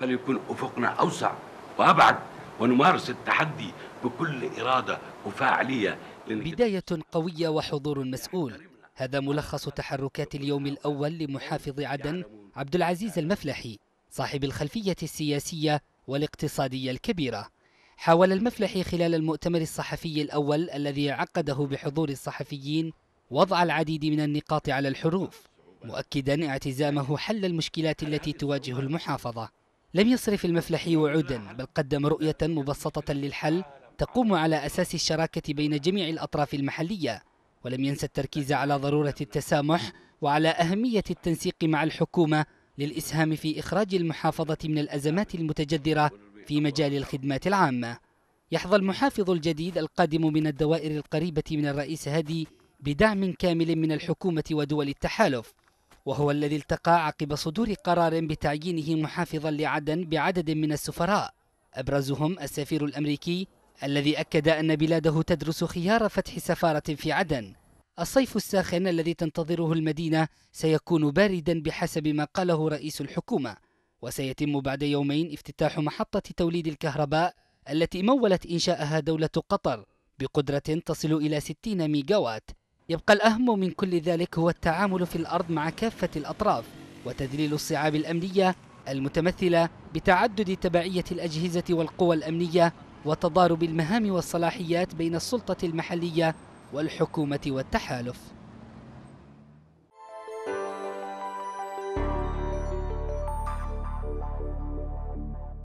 فليكون أفقنا أوسع وأبعد ونمارس التحدي بكل إرادة وفاعلية بداية قوية وحضور مسؤول هذا ملخص تحركات اليوم الأول لمحافظ عدن عبد العزيز المفلحي صاحب الخلفية السياسية والاقتصادية الكبيرة حاول المفلحي خلال المؤتمر الصحفي الأول الذي عقده بحضور الصحفيين وضع العديد من النقاط على الحروف مؤكدا اعتزامه حل المشكلات التي تواجه المحافظة لم يصرف المفلحي وعودا بل قدم رؤية مبسطة للحل تقوم على أساس الشراكة بين جميع الأطراف المحلية ولم ينسى التركيز على ضرورة التسامح وعلى أهمية التنسيق مع الحكومة للإسهام في إخراج المحافظة من الأزمات المتجذرة في مجال الخدمات العامة يحظى المحافظ الجديد القادم من الدوائر القريبة من الرئيس هادي بدعم كامل من الحكومة ودول التحالف وهو الذي التقى عقب صدور قرار بتعيينه محافظا لعدن بعدد من السفراء أبرزهم السفير الأمريكي الذي أكد أن بلاده تدرس خيار فتح سفارة في عدن الصيف الساخن الذي تنتظره المدينة سيكون باردا بحسب ما قاله رئيس الحكومة وسيتم بعد يومين افتتاح محطة توليد الكهرباء التي مولت إنشاءها دولة قطر بقدرة تصل إلى 60 ميجاوات يبقى الأهم من كل ذلك هو التعامل في الأرض مع كافة الأطراف وتذليل الصعاب الأمنية المتمثلة بتعدد تبعية الأجهزة والقوى الأمنية وتضارب المهام والصلاحيات بين السلطة المحلية والحكومة والتحالف